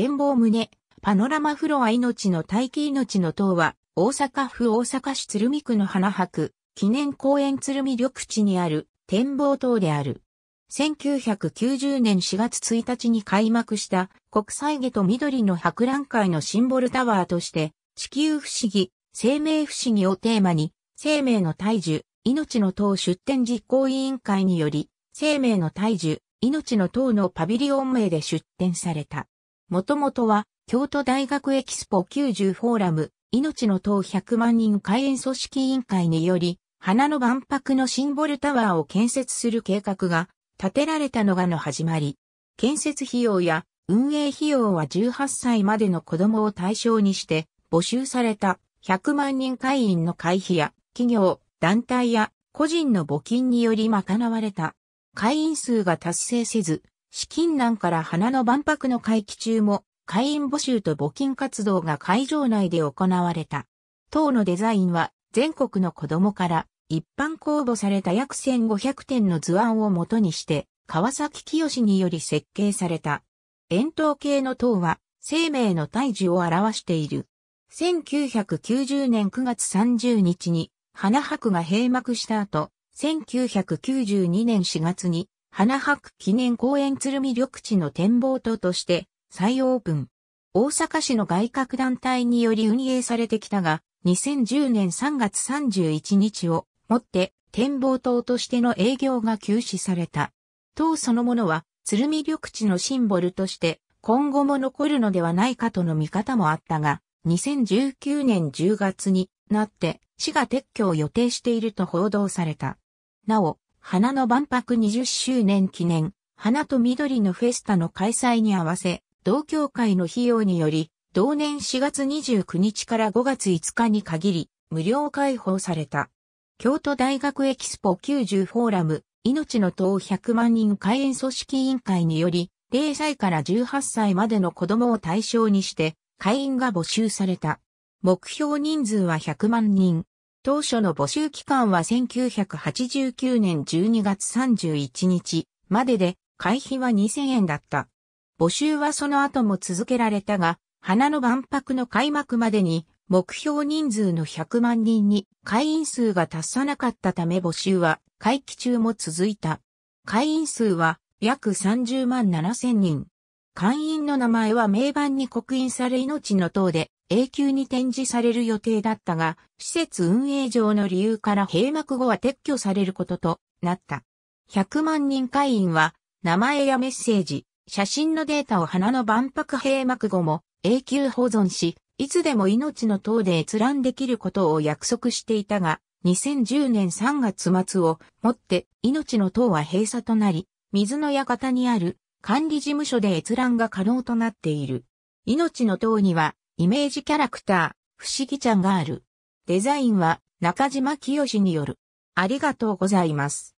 展望棟、パノラマフロア命の大気命の塔は、大阪府大阪市鶴見区の花博、記念公園鶴見緑地にある展望塔である。1990年4月1日に開幕した国際下と緑の博覧会のシンボルタワーとして、地球不思議、生命不思議をテーマに、生命の大樹、命の塔出展実行委員会により、生命の大樹、命の塔のパビリオン名で出展された。もともとは、京都大学エキスポ90フォーラム、命の党100万人開園組織委員会により、花の万博のシンボルタワーを建設する計画が立てられたのがの始まり。建設費用や運営費用は18歳までの子供を対象にして募集された100万人会員の会費や企業、団体や個人の募金により賄われた。会員数が達成せず、資金難から花の万博の会期中も、会員募集と募金活動が会場内で行われた。塔のデザインは、全国の子供から一般公募された約1500点の図案をもとにして、川崎清により設計された。円筒形の塔は、生命の退治を表している。1990年9月30日に、花博が閉幕した後、1992年4月に、花博記念公園鶴見緑地の展望塔として再オープン。大阪市の外郭団体により運営されてきたが、2010年3月31日をもって展望塔としての営業が休止された。塔そのものは鶴見緑地のシンボルとして今後も残るのではないかとの見方もあったが、2019年10月になって市が撤去を予定していると報道された。なお、花の万博20周年記念、花と緑のフェスタの開催に合わせ、同協会の費用により、同年4月29日から5月5日に限り、無料開放された。京都大学エキスポ90フォーラム、命の党100万人会員組織委員会により、0歳から18歳までの子供を対象にして、会員が募集された。目標人数は100万人。当初の募集期間は1989年12月31日までで、会費は2000円だった。募集はその後も続けられたが、花の万博の開幕までに目標人数の100万人に会員数が達さなかったため募集は会期中も続いた。会員数は約30万7千人。会員の名前は名盤に刻印され命の塔で永久に展示される予定だったが、施設運営上の理由から閉幕後は撤去されることとなった。100万人会員は、名前やメッセージ、写真のデータを花の万博閉幕後も永久保存し、いつでも命の塔で閲覧できることを約束していたが、2010年3月末をもって命の塔は閉鎖となり、水の館にある管理事務所で閲覧が可能となっている。命の塔にはイメージキャラクター、不思議ちゃんがある。デザインは中島清による。ありがとうございます。